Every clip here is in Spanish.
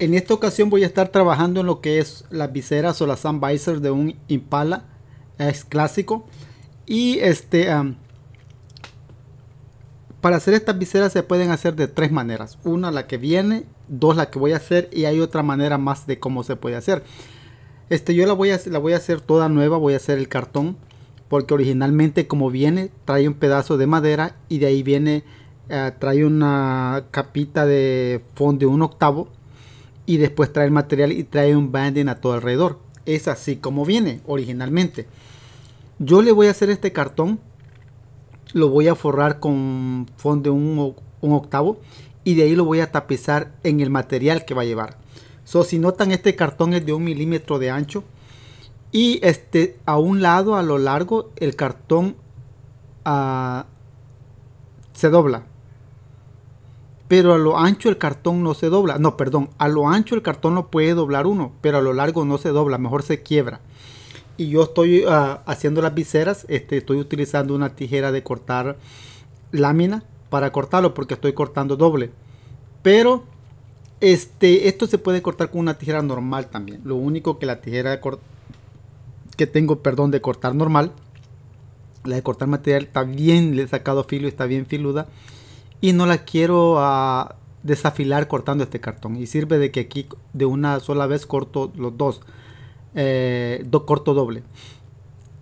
En esta ocasión voy a estar trabajando en lo que es las viseras o las sunvisors de un Impala. Es clásico. Y este... para hacer estas viseras se pueden hacer de tres maneras. Una la que viene, dos la que voy a hacer y hay otra manera más de cómo se puede hacer. Este, yo la voy, a, la voy a hacer toda nueva, voy a hacer el cartón. Porque originalmente como viene, trae un pedazo de madera y de ahí viene, eh, trae una capita de fondo de un octavo y después trae el material y trae un banding a todo alrededor. Es así como viene originalmente. Yo le voy a hacer este cartón, lo voy a forrar con fondo de un, octavo y de ahí lo voy a tapizar en el material que va a llevar. So, si notan, este cartón es de un milímetro de ancho. Y este, a un lado, a lo largo, el cartón ah, se dobla pero a lo ancho el cartón no se dobla. No, perdón, a lo ancho el cartón no puede doblar uno, pero a lo largo no se dobla, mejor se quiebra. Y yo estoy ah, haciendo las viseras, este, estoy utilizando una tijera de cortar lámina para cortarlo porque estoy cortando doble. Pero este, esto se puede cortar con una tijera normal también. Lo único que la tijera de que tengo, perdón, de cortar normal, la de cortar material está bien, le he sacado filo, está bien filuda y no la quiero ah, desafilar cortando este cartón y sirve de que aquí de una sola vez corto los dos eh, do, corto doble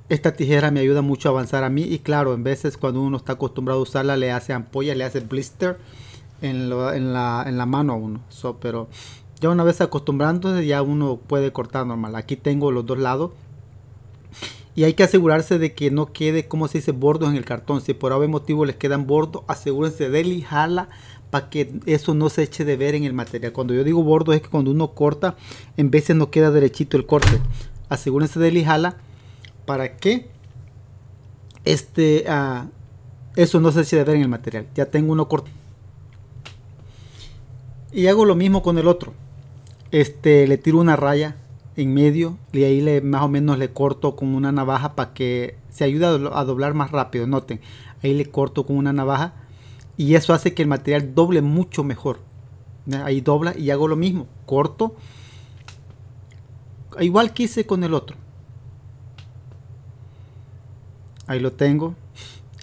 esta tijera me ayuda mucho a avanzar a mí y claro en veces cuando uno está acostumbrado a usarla le hace ampolla le hace blister en, la, mano a uno pero ya una vez acostumbrándose ya uno puede cortar normal aquí tengo los dos lados y hay que asegurarse de que no quede, como se dice, bordos en el cartón. Si por algún motivo les quedan bordos, asegúrense de lijarla para que eso no se eche de ver en el material. Cuando yo digo bordo es que cuando uno corta, en veces no queda derechito el corte. Asegúrense de lijarla para que este, ah, eso no se eche de ver en el material. Ya tengo uno corto. Y hago lo mismo con el otro. Este, le tiro una raya en medio y ahí le, más o menos le corto con una navaja para que se ayude a doblar más rápido. Noten, ahí le corto con una navaja y eso hace que el material doble mucho mejor. Ahí dobla y hago lo mismo, corto. Igual que hice con el otro. Ahí lo tengo.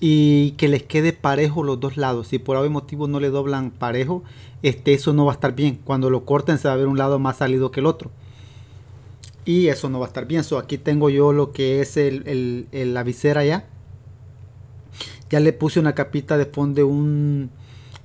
Y que les quede parejo los dos lados. Si por algún motivo no le doblan parejo, este, eso no va a estar bien. Cuando lo corten se va a ver un lado más salido que el otro y eso no va a estar bien. aquí tengo yo lo que es el, la visera ya. Ya le puse una capita de fondo de un,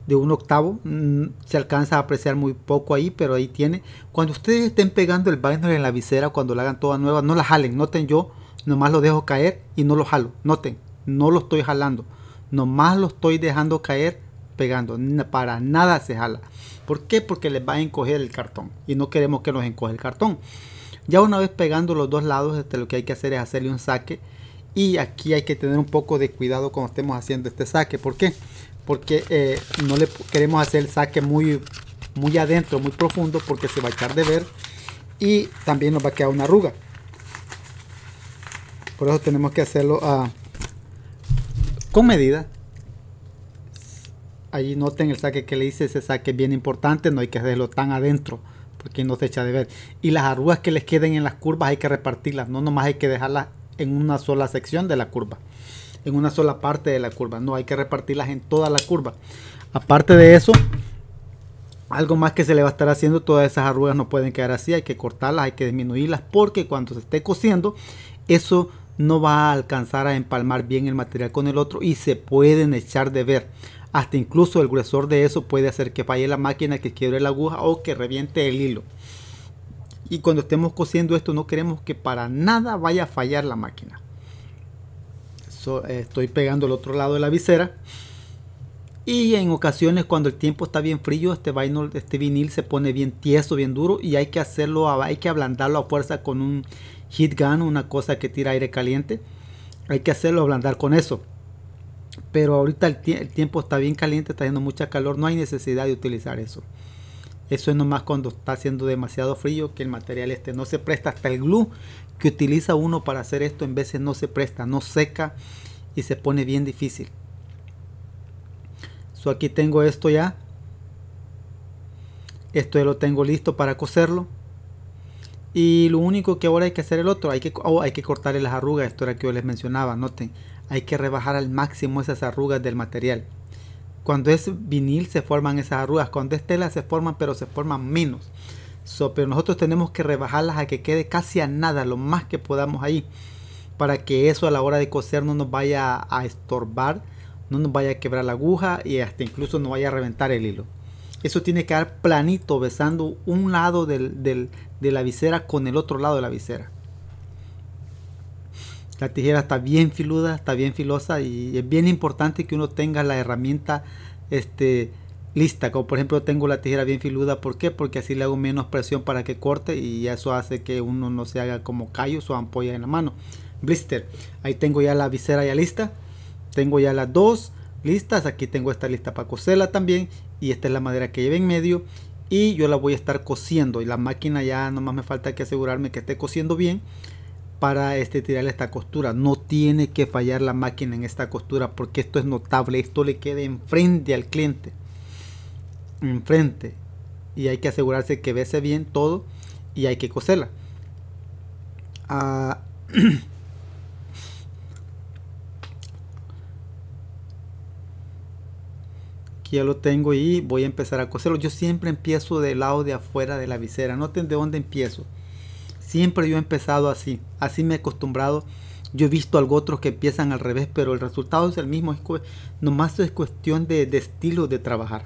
de un octavo. Mm, se alcanza a apreciar muy poco ahí, pero ahí tiene. Cuando ustedes estén pegando el binder en la visera, cuando la hagan toda nueva, no la jalen. Noten yo, nomás lo dejo caer y no lo jalo. Noten, no lo estoy jalando. Nomás lo estoy dejando caer pegando. Para nada se jala. ¿Por qué? Porque les va a encoger el cartón. Y no queremos que nos encoge el cartón. Ya una vez pegando los dos lados, este, lo que hay que hacer es hacerle un saque. Y aquí hay que tener un poco de cuidado cuando estemos haciendo este saque. ¿Por qué? Porque eh, no le queremos hacer el saque muy, muy adentro, muy profundo, porque se va a echar de ver. Y también nos va a quedar una arruga. Por eso tenemos que hacerlo ah, con medida. Allí noten el saque que le hice, ese saque es bien importante, no hay que hacerlo tan adentro. Aquí no se echa de ver. Y las arrugas que les queden en las curvas hay que repartirlas, no nomás hay que dejarlas en una sola sección de la curva, en una sola parte de la curva, no hay que repartirlas en toda la curva. Aparte de eso, algo más que se le va a estar haciendo, todas esas arrugas no pueden quedar así, hay que cortarlas, hay que disminuirlas, porque cuando se esté cociendo, eso no va a alcanzar a empalmar bien el material con el otro y se pueden echar de ver. Hasta incluso el gruesor de eso puede hacer que falle la máquina, que quiebre la aguja o que reviente el hilo. Y cuando estemos cosiendo esto no queremos que para nada vaya a fallar la máquina. Eh, estoy pegando el otro lado de la visera. Y en ocasiones cuando el tiempo está bien frío, este, de este vinil se pone bien tieso, bien duro y hay que hacerlo, hay que ablandarlo a fuerza con un heat gun, una cosa que tira aire caliente. Hay que hacerlo ablandar con eso. Pero ahorita el, el tiempo está bien caliente, está haciendo mucha calor, no hay necesidad de utilizar eso. Eso es nomás cuando está haciendo demasiado frío que el material este no se presta. Hasta el glue que utiliza uno para hacer esto en veces no se presta, no seca y se pone bien difícil aquí tengo esto ya. Esto ya lo tengo listo para coserlo. Y lo único que ahora hay que hacer el otro, hay que, oh, hay que cortarle las arrugas, esto era que yo les mencionaba, noten, hay que rebajar al máximo esas arrugas del material. Cuando es vinil se forman esas arrugas, cuando es tela se forman, pero se forman menos. So, pero nosotros tenemos que rebajarlas a que quede casi a nada, lo más que podamos ahí, para que eso a la hora de coser no nos vaya a estorbar no nos vaya a quebrar la aguja y hasta incluso no vaya a reventar el hilo. Eso tiene que dar planito, besando un lado del, de la visera con el otro lado de la visera. La tijera está bien filuda, está bien filosa y es bien importante que uno tenga la herramienta este, lista. Como por ejemplo tengo la tijera bien filuda, ¿por qué? Porque así le hago menos presión para que corte y eso hace que uno no se haga como callos o ampollas en la mano. Blister, ahí tengo ya la visera ya lista tengo ya las dos listas. Aquí tengo esta lista para coserla también. Y esta es la madera que lleva en medio. Y yo la voy a estar cosiendo. Y la máquina ya nomás me falta que asegurarme que esté cosiendo bien. Para este, tirar esta costura. No tiene que fallar la máquina en esta costura. Porque esto es notable. Esto le quede enfrente al cliente. Enfrente. Y hay que asegurarse que vese bien todo. Y hay que coserla. Ah, ya lo tengo y voy a empezar a coserlo. Yo siempre empiezo del lado de afuera de la visera. Noten de dónde empiezo. Siempre yo he empezado así. Así me he acostumbrado. Yo he visto algo otros que empiezan al revés, pero el resultado es el mismo. nomás es cuestión de, de, estilo de trabajar.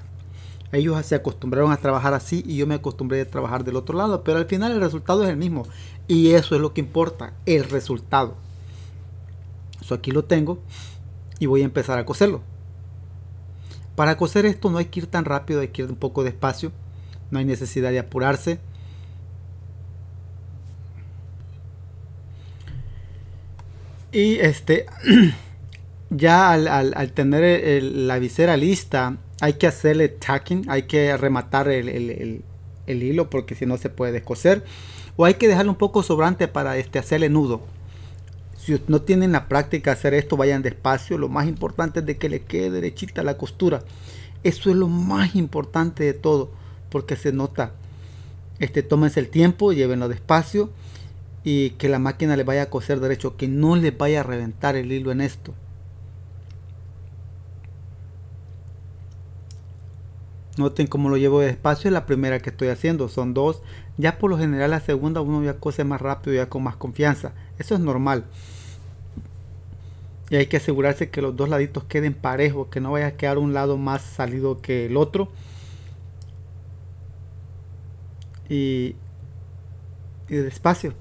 Ellos se acostumbraron a trabajar así y yo me acostumbré a trabajar del otro lado. Pero al final el resultado es el mismo. Y eso es lo que importa, el resultado. Eso aquí lo tengo y voy a empezar a coserlo. Para coser esto no hay que ir tan rápido, hay que ir un poco despacio, no hay necesidad de apurarse. Y este, ya al, tener la visera lista, hay que hacerle tacking, hay que rematar el, hilo porque si no se puede descoser. O hay que dejarle un poco sobrante para este, hacerle nudo si no tienen la práctica de hacer esto, vayan despacio. Lo más importante es de que le quede derechita la costura. Eso es lo más importante de todo, porque se nota. Este, tómense el tiempo, llévenlo despacio y que la máquina le vaya a coser derecho, que no le vaya a reventar el hilo en esto. Noten cómo lo llevo despacio, es la primera que estoy haciendo, son dos. Ya por lo general la segunda uno ya cose más rápido, ya con más confianza. Eso es normal y hay que asegurarse que los dos laditos queden parejos, que no vaya a quedar un lado más salido que el otro. Y, despacio.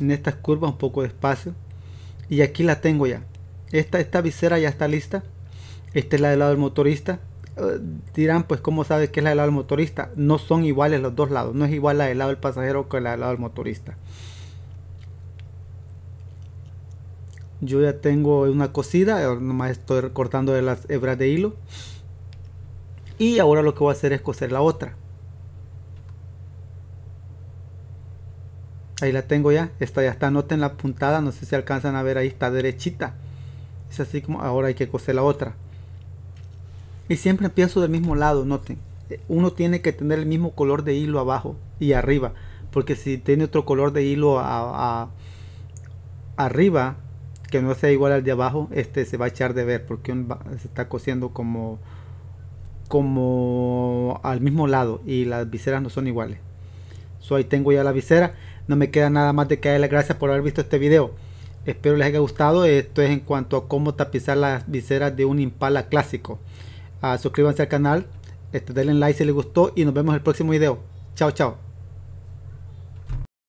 En estas curvas un poco de espacio Y aquí la tengo ya. Esta, esta visera ya está lista. Esta es la del lado del motorista. Eh, dirán, pues, como sabes que es la del lado del motorista? No son iguales los dos lados. No es igual la del lado del pasajero que la del lado del motorista. Yo ya tengo una cosida, eh, nomás estoy cortando de las hebras de hilo. Y ahora lo que voy a hacer es coser la otra. Ahí la tengo ya, esta ya está, noten la puntada, no sé si alcanzan a ver, ahí está derechita. Es así como ahora hay que coser la otra. Y siempre empiezo del mismo lado, noten. Uno tiene que tener el mismo color de hilo abajo y arriba. Porque si tiene otro color de hilo arriba, que no sea igual al de abajo, este se va a echar de ver. Porque se está cosiendo como, como al mismo lado. Y las viseras no son iguales. soy ahí tengo ya la visera. No me queda nada más de que gracias por haber visto este video. Espero les haya gustado. Esto es en cuanto a cómo tapizar las viseras de un Impala clásico. Ah, suscríbanse al canal, este, denle like si les gustó y nos vemos en el próximo video. Chao, chao.